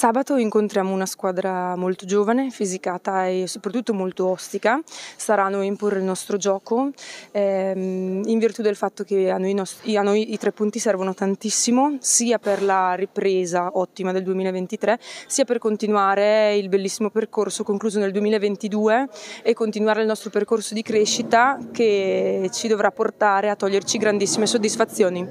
Sabato incontriamo una squadra molto giovane, fisicata e soprattutto molto ostica. Sarà a noi imporre il nostro gioco ehm, in virtù del fatto che a noi, nostri, a noi, i tre punti servono tantissimo, sia per la ripresa ottima del 2023, sia per continuare il bellissimo percorso concluso nel 2022 e continuare il nostro percorso di crescita che ci dovrà portare a toglierci grandissime soddisfazioni.